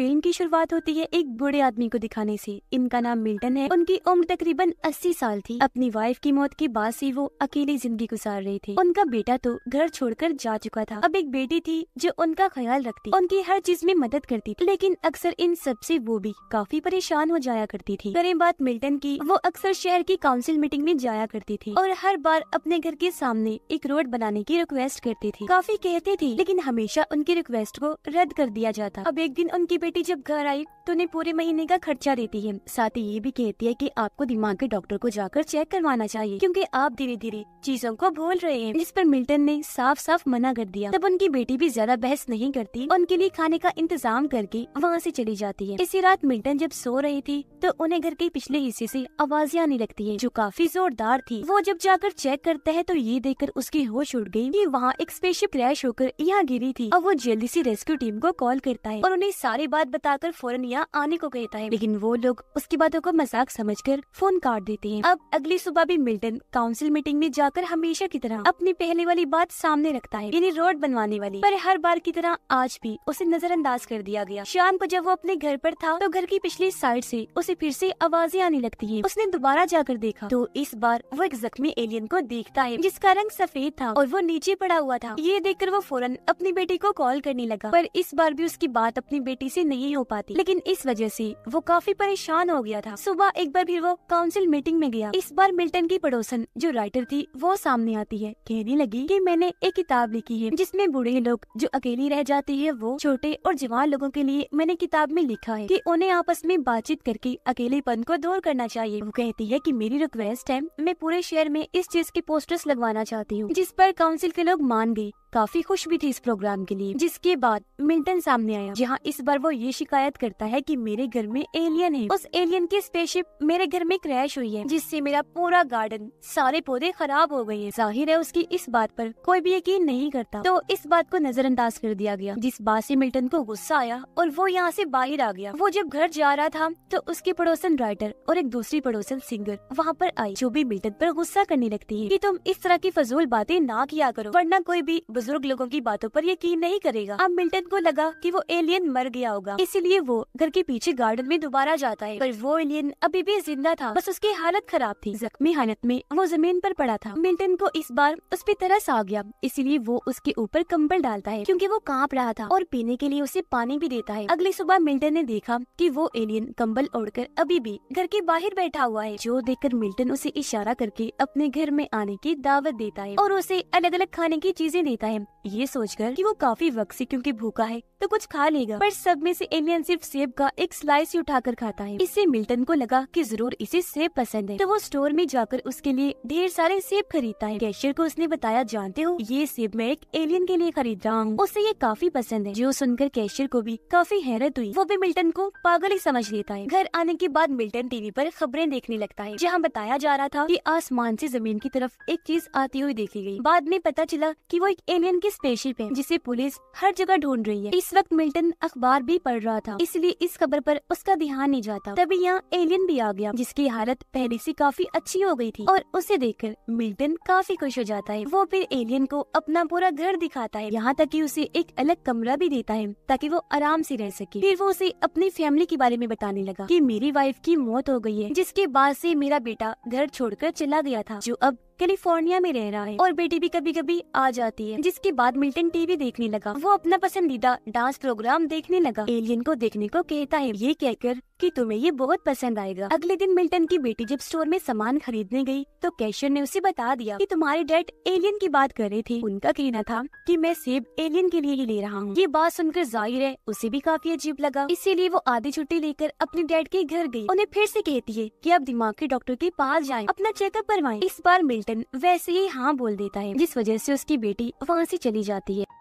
film की शुरुआत होती है एक बुढ़े आदमी को दिखाने से इनका नाम मिल्टन है उनकी उम्र तकरीबन 80 साल थी अपनी वाइफ की मौत के बाद से वो अकेली जिंदगी गुजार रहे थे उनका बेटा तो घर छोड़कर जा चुका था अब एक बेटी थी जो उनका ख्याल रखती उनकी हर चीज में मदद करती थी लेकिन अक्सर इन सब वो भी काफी परेशान हो जाया करती थी करें बात मिल्टन की वो अक्सर शहर की काउंसिल मीटिंग में जाया करती थी और हर बार अपने घर के सामने एक रोड बनाने की रिक्वेस्ट करती थी काफी कहते थे लेकिन हमेशा उनकी रिक्वेस्ट को रद्द कर दिया जाता अब एक दिन उनकी बेटी जब घर आई तो उन्हें पूरे महीने का खर्चा देती है साथ ही ये भी कहती है कि आपको दिमाग के डॉक्टर को जाकर चेक करवाना चाहिए क्योंकि आप धीरे धीरे चीजों को भूल रहे हैं जिस पर मिल्टन ने साफ साफ मना कर दिया तब उनकी बेटी भी ज्यादा बहस नहीं करती उनके लिए खाने का इंतजाम करके वहाँ ऐसी चली जाती है इसी रात मिल्टन जब सो रही थी तो उन्हें घर के पिछले हिस्से ऐसी आवाज आने लगती है जो काफी जोरदार थी वो जब जाकर चेक करता है तो ये देखकर उसकी होश उड़ गयी की वहाँ एक स्पेशल क्रैश होकर यहाँ गिरी थी और वो जल्दी ऐसी रेस्क्यू टीम को कॉल करता है और उन्हें सारे बात बताकर फौरन यहाँ आने को कहता है लेकिन वो लोग उसकी बातों को मजाक समझकर फोन काट देते हैं अब अगली सुबह भी मिल्टन काउंसिल मीटिंग में जाकर हमेशा की तरह अपनी पहले वाली बात सामने रखता है यानी रोड बनवाने वाली पर हर बार की तरह आज भी उसे नजरअंदाज कर दिया गया शाम को जब वो अपने घर पर था तो घर की पिछली साइड से उसे फिर से आवाजें आने लगती है उसने दोबारा जाकर देखा तो इस बार वो एक जख्मी एलियन को देखता है जिसका रंग सफेद था और वो नीचे पड़ा हुआ था ये देखकर वो फौरन अपनी बेटी को कॉल करने लगा पर इस बार भी उसकी बात अपनी बेटी से से नहीं हो पाती लेकिन इस वजह से वो काफी परेशान हो गया था सुबह एक बार फिर वो काउंसिल मीटिंग में गया इस बार मिल्टन की पड़ोसन जो राइटर थी वो सामने आती है कहने लगी कि मैंने एक किताब लिखी है जिसमे बूढ़े लोग जो अकेली रह जाती है वो छोटे और जवान लोगों के लिए मैंने किताब में लिखा है कि उन्हें आपस में बातचीत करके अकेलेपन को दूर करना चाहिए वो कहती है कि मेरी रिक्वेस्ट है मैं पूरे शहर में इस चीज के पोस्टर्स लगवाना चाहती हूँ जिस पर काउंसिल के लोग मान गए काफी खुश भी थी इस प्रोग्राम के लिए जिसके बाद मिल्टन सामने आया जहाँ इस बार वो ये शिकायत करता है कि मेरे घर में एलियन है उस एलियन की स्पेसशिप मेरे घर में क्रैश हुई है जिससे मेरा पूरा गार्डन सारे पौधे खराब हो गए हैं जाहिर है उसकी इस बात पर कोई भी यकीन नहीं करता तो इस बात को नजरअंदाज कर दिया गया जिस बात से मिल्टन को गुस्सा आया और वो यहाँ से बाहर आ गया वो जब घर जा रहा था तो उसके पड़ोसन राइटर और एक दूसरी पड़ोसन सिंगर वहाँ पर आई जो भी मिल्टन पर गुस्सा करने लगती है की तुम इस तरह की फजूल बातें ना किया करो वरना कोई भी बुजुर्ग लोगों की बातों पर यकीन नहीं करेगा अब मिल्टन को लगा कि वो एलियन मर गया होगा इसीलिए वो घर के पीछे गार्डन में दोबारा जाता है पर वो एलियन अभी भी जिंदा था बस उसकी हालत खराब थी जख्मी हालत में वो जमीन पर पड़ा था मिल्टन को इस बार उस पर तरस आ गया इसीलिए वो उसके ऊपर कम्बल डालता है क्यूँकी वो काँप रहा था और पीने के लिए उसे पानी भी देता है अगली सुबह मिल्टन ने देखा की वो एलियन कम्बल कर अभी भी घर के बाहर बैठा हुआ है जो कर मिल्टन उसे इशारा करके अपने घर में आने की दावत देता है और उसे अलग अलग खाने की चीजें देता है है ये सोचकर कि वो काफी वक्त से क्योंकि भूखा है तो कुछ खा लेगा पर सब में से एलियन सिर्फ सेब का एक स्लाइस ही उठाकर खाता है इससे मिल्टन को लगा कि जरूर इसे सेब पसंद है तो वो स्टोर में जाकर उसके लिए ढेर सारे सेब खरीदता है कैशियर को उसने बताया जानते हो ये सेब मैं एक एलियन के लिए खरीद रहा हूँ उसे ये काफी पसंद है जो सुनकर कैशियर को भी काफी हैरत हुई वो भी मिल्टन को पागल ही समझ लेता है घर आने के बाद मिल्टन टीवी पर खबरें देखने लगता है जहाँ बताया जा रहा था की आसमान ऐसी जमीन की तरफ एक चीज आती हुई देखी गयी बाद में पता चला की वो एक एलियन की स्पेसशिप पे जिसे पुलिस हर जगह ढूंढ रही है इस वक्त मिल्टन अखबार भी पढ़ रहा था इसलिए इस खबर पर उसका ध्यान नहीं जाता तभी यहाँ एलियन भी आ गया जिसकी हालत पहले से काफी अच्छी हो गई थी और उसे देखकर मिल्टन काफी खुश हो जाता है वो फिर एलियन को अपना पूरा घर दिखाता है यहाँ तक की उसे एक अलग कमरा भी देता है ताकि वो आराम से रह सके फिर वो उसे अपनी फैमिली के बारे में बताने लगा की मेरी वाइफ की मौत हो गई है जिसके बाद ऐसी मेरा बेटा घर छोड़ चला गया था जो अब कैलिफोर्निया में रह रहा है और बेटी भी कभी कभी आ जाती है जिसके बाद मिल्टन टीवी देखने लगा वो अपना पसंदीदा डांस प्रोग्राम देखने लगा एलियन को देखने को कहता है ये कहकर कि तुम्हें ये बहुत पसंद आएगा अगले दिन मिल्टन की बेटी जब स्टोर में सामान खरीदने गई तो कैशियर ने उसे बता दिया कि तुम्हारे डैड एलियन की बात कर रहे थे उनका कहना था कि मैं सेब एलियन के लिए ही ले रहा हूँ ये बात सुनकर जाहिर है उसे भी काफी अजीब लगा इसीलिए वो आधी छुट्टी लेकर अपने डैड के घर गयी उन्हें फिर से कहती है कि आप दिमाग के डॉक्टर के पास जाए अपना चेकअप करवाए इस बार मिल्टन वैसे ही हाँ बोल देता है जिस वजह से उसकी बेटी वहाँ से चली जाती है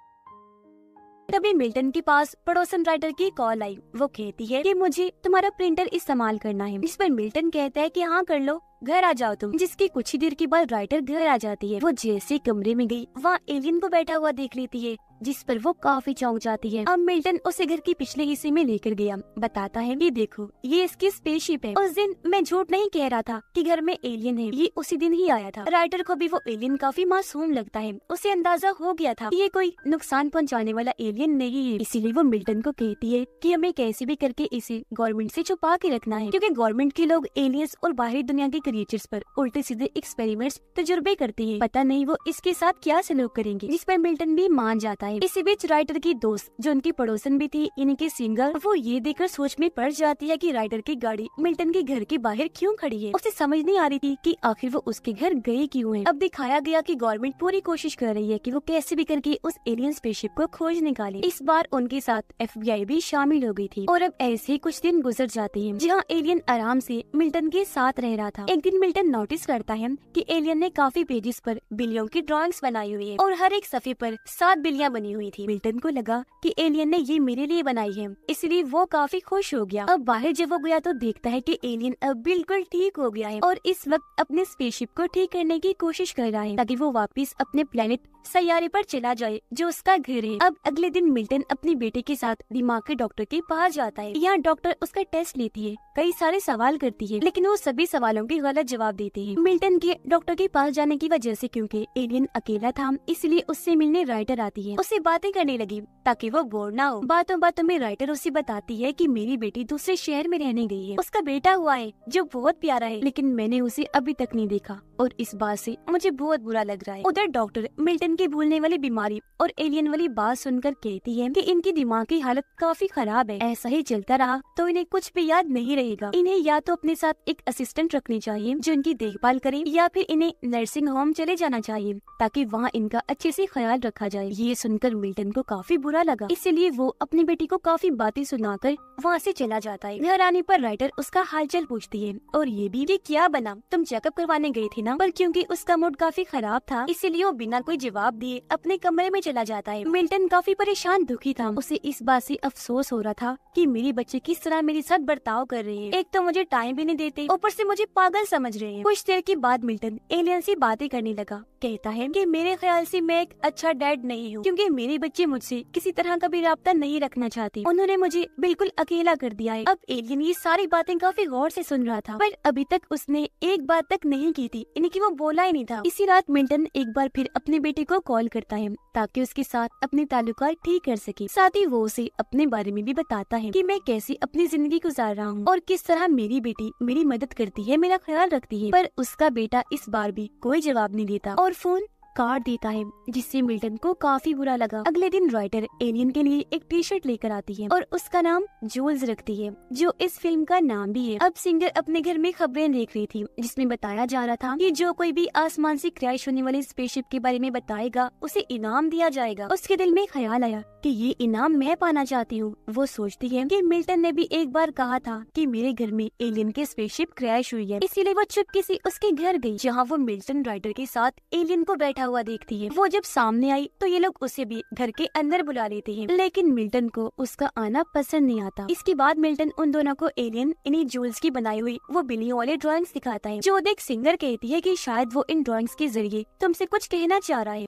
तभी मिल्टन के पास पड़ोसन राइटर की कॉल आई वो कहती है कि मुझे तुम्हारा प्रिंटर इस्तेमाल करना है इस पर मिल्टन कहता है कि हाँ कर लो घर आ जाओ तुम जिसकी कुछ ही देर के बाद राइटर घर आ जाती है वो जैसे कमरे में गई वहाँ एलियन को बैठा हुआ देख लेती है जिस पर वो काफी चौंक जाती है अब मिल्टन उसे घर की पिछले हिस्से में लेकर गया बताता है ये देखो ये इसकी स्पेसशिप है उस दिन मैं झूठ नहीं कह रहा था कि घर में एलियन है ये उसी दिन ही आया था राइटर को भी वो एलियन काफी मासूम लगता है उसे अंदाजा हो गया था ये कोई नुकसान पहुँचाने वाला एलियन नहीं है इसीलिए वो मिल्टन को कहती है की हमें कैसे भी करके इसे गवर्नमेंट ऐसी छुपा के रखना है क्यूँकी गवर्नमेंट के लोग एलियंस और बाहरी दुनिया के क्रिएटर्स आरोप उल्टे सीधे एक्सपेरिमेंट तजुर्बे करते हैं पता नहीं वो इसके साथ क्या सलूक करेंगे जिस पर मिल्टन भी मान जाता है आई इसी बीच राइटर की दोस्त जो उनकी पड़ोसन भी थी इनकी सिंगर वो ये देखकर सोच में पड़ जाती है कि राइटर की गाड़ी मिल्टन के घर के बाहर क्यों खड़ी है उसे समझ नहीं आ रही थी कि आखिर वो उसके घर गई क्यों है अब दिखाया गया कि गवर्नमेंट पूरी कोशिश कर रही है कि वो कैसे भी करके उस एलियन स्पेसशिप को खोज निकाले इस बार उनके साथ एफ भी शामिल हो गयी थी और अब ऐसे ही कुछ दिन गुजर जाते हैं जहाँ एलियन आराम से मिल्टन के साथ रह रहा था एक दिन मिल्टन नोटिस करता है कि एलियन ने काफी पेजेस पर बिल्लियों की ड्रॉइंग्स बनाई हुई है और हर एक सफे पर सात बिल्लियां बनी हुई थी मिल्टन को लगा कि एलियन ने ये मेरे लिए बनाई है इसलिए वो काफी खुश हो गया अब बाहर जब वो गया तो देखता है कि एलियन अब बिल्कुल ठीक हो गया है और इस वक्त अपने स्पेसशिप को ठीक करने की कोशिश कर रहा है ताकि वो वापस अपने प्लेनेट सयारे पर चला जाए जो उसका घर है अब अगले दिन मिल्टन अपने बेटे के साथ दिमाग के डॉक्टर के पास जाता है यहाँ डॉक्टर उसका टेस्ट लेती है कई सारे सवाल करती है लेकिन वो सभी सवालों के गलत जवाब देते हैं मिल्टन के डॉक्टर के पास जाने की वजह से क्योंकि एलियन अकेला था इसलिए उससे मिलने राइटर आती है उस से बातें करने लगी ताकि वो बोर ना हो बातों बातों में राइटर उसे बताती है कि मेरी बेटी दूसरे शहर में रहने गई है उसका बेटा हुआ है जो बहुत प्यारा है लेकिन मैंने उसे अभी तक नहीं देखा और इस बात से मुझे बहुत बुरा लग रहा है उधर डॉक्टर मिल्टन की भूलने वाली बीमारी और एलियन वाली बात सुनकर कहती है की इनकी दिमाग की हालत काफी खराब है ऐसा ही चलता रहा तो इन्हें कुछ भी याद नहीं रहेगा इन्हें या तो अपने साथ एक असिस्टेंट रखनी चाहिए जो इनकी देखभाल करे या फिर इन्हें नर्सिंग होम चले जाना चाहिए ताकि वहाँ इनका अच्छे से ख्याल रखा जाए ये सुन सुनकर मिल्टन को काफी बुरा लगा इसलिए वो अपनी बेटी को काफी बातें सुनाकर वहाँ से चला जाता है घर आने पर राइटर उसका हालचाल पूछती है और ये भी कि क्या बना तुम चेकअप करवाने गयी थी ना पर क्योंकि उसका मूड काफी खराब था इसीलिए वो बिना कोई जवाब दिए अपने कमरे में चला जाता है मिल्टन काफी परेशान दुखी था उसे इस बात ऐसी अफसोस हो रहा था की मेरे बच्चे किस तरह मेरे साथ बर्ताव कर रहे हैं एक तो मुझे टाइम भी नहीं देते ऊपर से मुझे पागल समझ रहे हैं कुछ देर के बाद मिल्टन एलियन से बातें करने लगा कहता है कि मेरे ख्याल से मैं एक अच्छा डैड नहीं हूँ क्योंकि मेरे बच्चे मुझसे किसी तरह का भी रबता नहीं रखना चाहती उन्होंने मुझे बिल्कुल अकेला कर दिया है अब एलियन ये सारी बातें काफी गौर से सुन रहा था पर अभी तक उसने एक बात तक नहीं की थी यानी वो बोला ही नहीं था इसी रात मिल्टन एक बार फिर अपने बेटे को कॉल करता है ताकि उसके साथ अपने ताल्लुक ठीक कर सके साथ ही वो उसे अपने बारे में भी बताता है की मैं कैसे अपनी जिंदगी गुजार रहा हूँ और किस तरह मेरी बेटी मेरी मदद करती है मेरा ख्याल रखती है पर उसका बेटा इस बार भी कोई जवाब नहीं देता और फोन कार्ड देता है जिससे मिल्टन को काफी बुरा लगा अगले दिन राइटर एलियन के लिए एक टी शर्ट लेकर आती है और उसका नाम जोल्स रखती है जो इस फिल्म का नाम भी है अब सिंगर अपने घर में खबरें देख रही थी जिसमें बताया जा रहा था कि जो कोई भी आसमान से क्रैश होने वाले स्पेसशिप के बारे में बताएगा उसे इनाम दिया जाएगा उसके दिल में ख्याल आया कि ये इनाम मैं पाना चाहती हूँ वो सोचती है कि मिल्टन ने भी एक बार कहा था कि मेरे घर में एलियन के स्पेसशिप क्रैश हुई है इसीलिए वो चुपके से उसके घर गई जहाँ वो मिल्टन राइटर के साथ एलियन को बैठा बैठा हुआ देखती है वो जब सामने आई तो ये लोग उसे भी घर के अंदर बुला लेते हैं लेकिन मिल्टन को उसका आना पसंद नहीं आता इसके बाद मिल्टन उन दोनों को एलियन इन्हीं जूल्स की बनाई हुई वो बिलियों वाले ड्रॉइंग्स दिखाता है जो देख सिंगर कहती है कि शायद वो इन ड्रॉइंग्स के जरिए तुमसे कुछ कहना चाह रहा है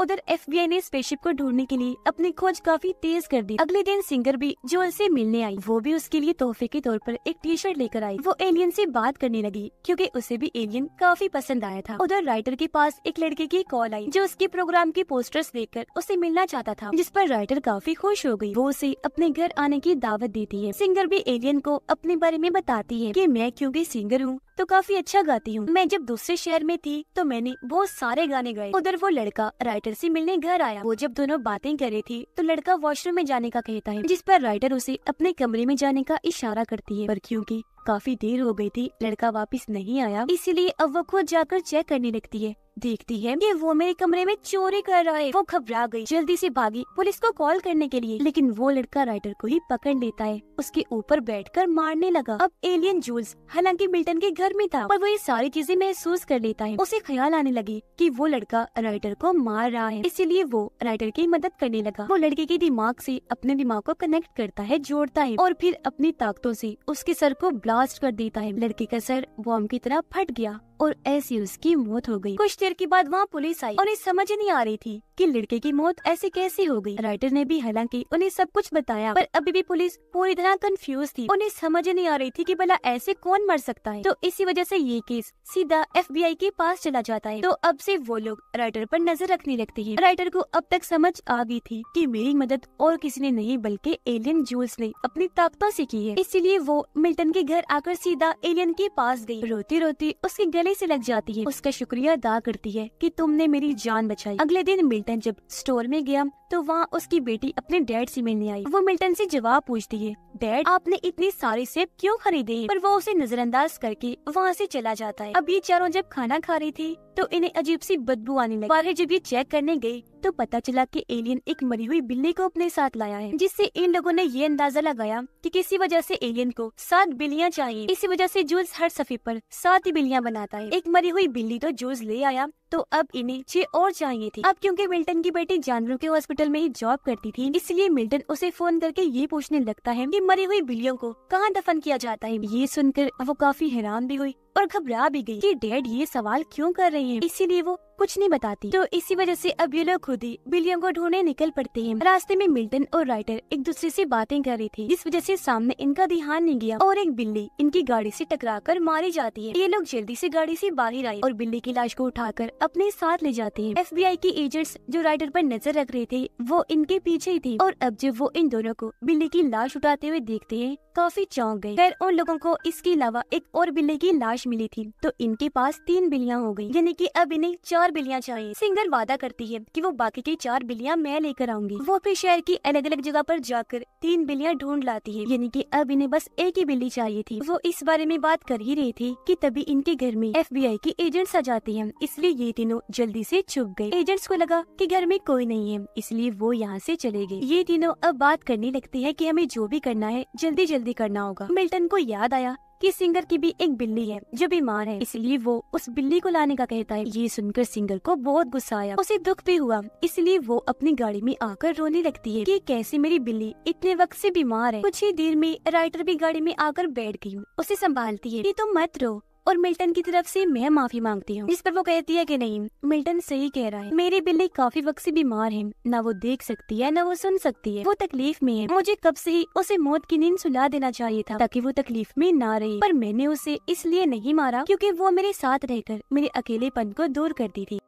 उधर आई ने स्पेसशिप को ढूंढने के लिए अपनी खोज काफी तेज कर दी अगले दिन सिंगर भी जो से मिलने आई वो भी उसके लिए तोहफे के तौर पर एक टी शर्ट लेकर आई वो एलियन से बात करने लगी क्योंकि उसे भी एलियन काफी पसंद आया था उधर राइटर के पास एक लड़के की कॉल आई जो उसके प्रोग्राम के पोस्टर्स कर उसे मिलना चाहता था जिस पर राइटर काफी खुश हो गयी वो उसे अपने घर आने की दावत देती है सिंगर भी एलियन को अपने बारे में बताती है की मैं क्यूँकी सिंगर हूँ तो काफी अच्छा गाती हूँ मैं जब दूसरे शहर में थी तो मैंने बहुत सारे गाने गाए उधर वो लड़का राइटर राइटर से मिलने घर आया वो जब दोनों बातें कर रही थी तो लड़का वॉशरूम में जाने का कहता है जिस पर राइटर उसे अपने कमरे में जाने का इशारा करती है पर क्योंकि काफी देर हो गई थी लड़का वापस नहीं आया इसीलिए अब वो खुद जाकर चेक करने लगती है देखती है कि वो मेरे कमरे में चोरी कर रहा है वो घबरा गई जल्दी से भागी पुलिस को कॉल करने के लिए लेकिन वो लड़का राइटर को ही पकड़ लेता है उसके ऊपर बैठकर मारने लगा अब एलियन जूल्स हालांकि मिल्टन के घर में था पर वो ये सारी चीजें महसूस कर लेता है उसे ख्याल आने लगे कि वो लड़का राइटर को मार रहा है इसीलिए वो राइटर की मदद करने लगा वो लड़के के दिमाग से अपने दिमाग को कनेक्ट करता है जोड़ता है और फिर अपनी ताकतों से उसके सर को ब्ला ब्लास्ट कर देता है लड़के का सर बॉम्ब की तरह फट गया और ऐसी उसकी मौत हो गई कुछ देर के बाद वहाँ पुलिस आई उन्हें समझ नहीं आ रही थी कि लड़के की मौत ऐसे कैसे हो गई राइटर ने भी हालांकि उन्हें सब कुछ बताया पर अभी भी पुलिस पूरी तरह कंफ्यूज थी उन्हें समझ नहीं आ रही थी कि भला ऐसे कौन मर सकता है तो इसी वजह से ये केस सीधा आई के पास चला जाता है तो अब से वो लोग राइटर पर नजर रखने लगते हैं राइटर को अब तक समझ आ गई थी कि मेरी मदद और किसी ने नहीं बल्कि एलियन जूल्स ने अपनी ताकतों से की है इसीलिए वो मिल्टन के घर आकर सीधा एलियन के पास गई रोती रोती उसके गले गले से लग जाती है उसका शुक्रिया अदा करती है कि तुमने मेरी जान बचाई अगले दिन मिल्टन जब स्टोर में गया तो वहाँ उसकी बेटी अपने डैड से मिलने आई वो मिल्टन से जवाब पूछती है डैड आपने इतनी सारी सेब क्यों खरीदे पर वो उसे नजरअंदाज करके वहाँ से चला जाता है अब ये चारों जब खाना खा रही थी तो इन्हें अजीब सी बदबू आने लगी बाहर जब ये चेक करने गयी तो पता चला कि एलियन एक मरी हुई बिल्ली को अपने साथ लाया है जिससे इन लोगों ने ये अंदाजा लगाया कि किसी वजह से एलियन को सात बिल्लियां चाहिए इसी वजह से जूल्स हर सफे पर सात ही बिल्लियां बनाता है एक मरी हुई बिल्ली तो जूल्स ले आया तो अब इन्हें छह और चाहिए थी अब क्योंकि मिल्टन की बेटी जानवरों के हॉस्पिटल में ही जॉब करती थी इसलिए मिल्टन उसे फोन करके ये पूछने लगता है कि मरी हुई बिल्लियों को कहाँ दफन किया जाता है ये सुनकर वो काफी हैरान भी हुई और घबरा भी गई कि डैड ये सवाल क्यों कर रहे हैं इसीलिए वो कुछ नहीं बताती तो इसी वजह से अब ये लोग खुद ही विलियम को ढूंढने निकल पड़ते हैं रास्ते में मिल्टन और राइटर एक दूसरे से बातें कर रही थी जिस वजह से सामने इनका ध्यान नहीं गया और एक बिल्ली इनकी गाड़ी से टकराकर मारी जाती है ये लोग जल्दी से गाड़ी से बाहर आए और बिल्ली की लाश को उठाकर अपने साथ ले जाते हैं आई के एजेंट्स जो राइडर पर नजर रख रहे थे वो इनके पीछे ही थे और अब जब वो इन दोनों को बिल्ली की लाश उठाते हुए देखते है काफी चौंक गए फिर उन लोगों को इसके अलावा एक और बिल्ली की लाश मिली थी तो इनके पास तीन बिल्लियाँ हो गयी यानी की अब इन्हें चार बिल्लियाँ चाहिए सिंगर वादा करती है की वो बाकी की चार बिल्लियाँ मैं लेकर आऊंगी वो अपने शहर की अलग अलग जगह पर जाकर तीन बिल्लियाँ ढूंढ लाती है यानी की अब इन्हें बस एक ही बिल्ली चाहिए थी वो इस बारे में बात कर ही रही थी की तभी इनके घर में आई की एजेंट्स आ जाते हैं इसलिए ये तीनों जल्दी से छुप गए एजेंट्स को लगा कि घर में कोई नहीं है इसलिए वो यहाँ से चले गए ये तीनों अब बात करने लगते हैं कि हमें जो भी करना है जल्दी जल्दी करना होगा मिल्टन को याद आया कि सिंगर की भी एक बिल्ली है जो बीमार है इसलिए वो उस बिल्ली को लाने का कहता है ये सुनकर सिंगर को बहुत गुस्सा आया उसे दुख भी हुआ इसलिए वो अपनी गाड़ी में आकर रोने लगती है कि कैसे मेरी बिल्ली इतने वक्त से बीमार है कुछ ही देर में राइटर भी गाड़ी में आकर बैठ गई उसे संभालती है कि तुम मत रो और मिल्टन की तरफ से मैं माफी मांगती हूँ इस पर वो कहती है कि नहीं मिल्टन सही कह रहा है मेरी बिल्ली काफी वक्त से बीमार है ना वो देख सकती है ना वो सुन सकती है वो तकलीफ में है मुझे कब से ही उसे मौत की नींद सुला देना चाहिए था ताकि वो तकलीफ में ना रहे पर मैंने उसे इसलिए नहीं मारा क्योंकि वो मेरे साथ रहकर मेरे अकेलेपन को दूर करती थी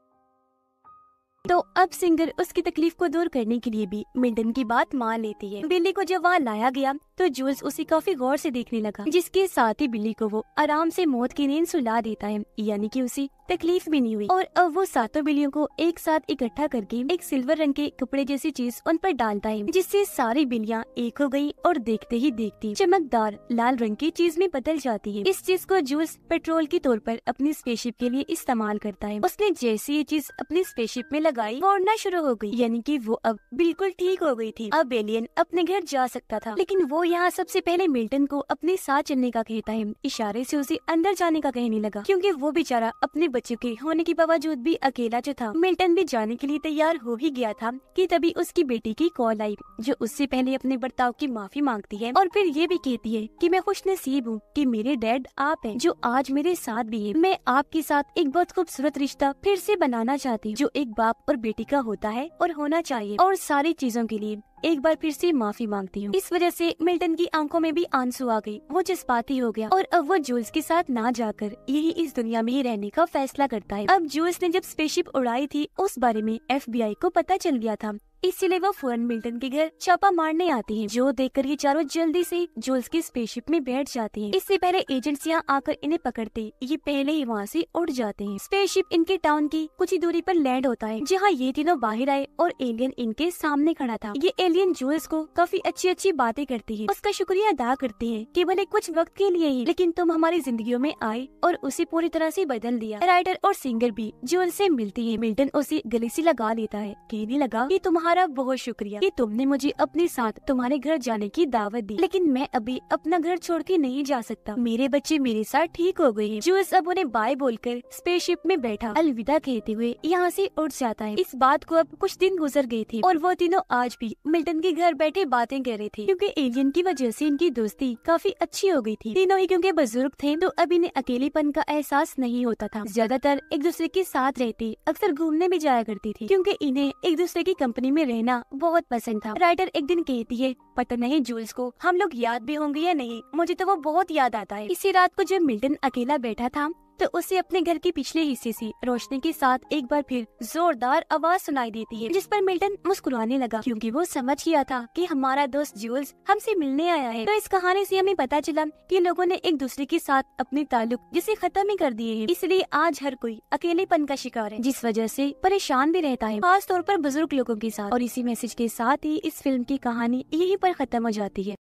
तो अब सिंगर उसकी तकलीफ को दूर करने के लिए भी मिल्टन की बात मान लेती है बिल्ली को जब वहाँ लाया गया तो जूल्स उसे काफी गौर से देखने लगा जिसके साथ ही बिल्ली को वो आराम से मौत की नींद सुला देता है यानी कि उसे तकलीफ भी नहीं हुई और अब वो सातों बिल्लियों को एक साथ इकट्ठा करके एक सिल्वर रंग के कपड़े जैसी चीज उन पर डालता है जिससे सारी बिल्लियाँ एक हो गयी और देखते ही देखती चमकदार लाल रंग की चीज में बदल जाती है इस चीज को जूल्स पेट्रोल के तौर पर अपनी स्पेसशिप के लिए इस्तेमाल करता है उसने जैसी ये चीज अपनी स्पेसशिप में लगाई वो उड़ना शुरू हो गयी यानी की वो अब बिल्कुल ठीक हो गयी थी अब एलियन अपने घर जा सकता था लेकिन वो यहाँ सबसे पहले मिल्टन को अपने साथ चलने का कहता है इशारे से उसे अंदर जाने का कहने लगा क्योंकि वो बेचारा अपने बच्चों के होने के बावजूद भी अकेला जो था मिल्टन भी जाने के लिए तैयार हो ही गया था कि तभी उसकी बेटी की कॉल आई जो उससे पहले अपने बर्ताव की माफी मांगती है और फिर ये भी कहती है की मैं खुश नसीब हूँ की मेरे डैड आप है जो आज मेरे साथ भी है मैं आपके साथ एक बहुत खूबसूरत रिश्ता फिर ऐसी बनाना चाहती हूँ जो एक बाप और बेटी का होता है और होना चाहिए और सारी चीजों के लिए एक बार फिर से माफी मांगती हूँ इस वजह से मिल्टन की आंखों में भी आंसू आ गई वो जज्बाती हो गया और अब वो जूल्स के साथ ना जाकर यही इस दुनिया में ही रहने का फैसला करता है अब जूल्स ने जब स्पेसशिप उड़ाई थी उस बारे में एफ को पता चल गया था इसलिए वो फोरन मिल्टन के घर छापा मारने आती है जो देखकर ये चारों जल्दी से जोल्स की स्पेसशिप में बैठ जाते हैं इससे पहले एजेंसियां आकर इन्हें पकड़ते ये पहले ही वहाँ से उड़ जाते हैं स्पेसशिप इनके टाउन की कुछ ही दूरी पर लैंड होता है जहाँ ये तीनों बाहर आए और एलियन इनके सामने खड़ा था ये एलियन जोल्स को काफी अच्छी अच्छी बातें करती है उसका शुक्रिया अदा करती है की भले कुछ वक्त के लिए ही लेकिन तुम हमारी जिंदगी में आए और उसे पूरी तरह से बदल दिया राइटर और सिंगर भी जोल से मिलती है मिल्टन उसे गले से लगा लेता है कहने लगा की तुम्हारा तुम्हारा बहुत शुक्रिया कि तुमने मुझे अपने साथ तुम्हारे घर जाने की दावत दी लेकिन मैं अभी अपना घर छोड़ के नहीं जा सकता मेरे बच्चे मेरे साथ ठीक हो गए हैं जो अब उन्हें बाय बोलकर स्पेसशिप में बैठा अलविदा कहते हुए यहाँ से उठ जाता है इस बात को अब कुछ दिन गुजर गए थे और वो तीनों आज भी मिल्टन के घर बैठे बातें कर रहे थे क्योंकि एलियन की वजह से इनकी दोस्ती काफी अच्छी हो गई थी तीनों ही क्योंकि बुजुर्ग थे तो अब इन्हें अकेलेपन का एहसास नहीं होता था ज्यादातर एक दूसरे के साथ रहती अक्सर घूमने भी जाया करती थी क्योंकि इन्हें एक दूसरे की कंपनी में में रहना बहुत पसंद था राइटर एक दिन कहती है पता नहीं जूल्स को हम लोग याद भी होंगे या नहीं मुझे तो वो बहुत याद आता है इसी रात को जब मिल्टन अकेला बैठा था तो उसे अपने घर के पिछले हिस्से से रोशनी के साथ एक बार फिर जोरदार आवाज सुनाई देती है जिस पर मिल्टन मुस्कुराने लगा क्योंकि वो समझ गया था कि हमारा दोस्त जूल्स हमसे मिलने आया है तो इस कहानी से हमें पता चला कि लोगों ने एक दूसरे के साथ अपने ताल्लुक जिसे खत्म ही कर दिए हैं इसलिए आज हर कोई अकेलेपन का शिकार है जिस वजह से परेशान भी रहता है खास तौर पर बुजुर्ग लोगों के साथ और इसी मैसेज के साथ ही इस फिल्म की कहानी यहीं पर खत्म हो जाती है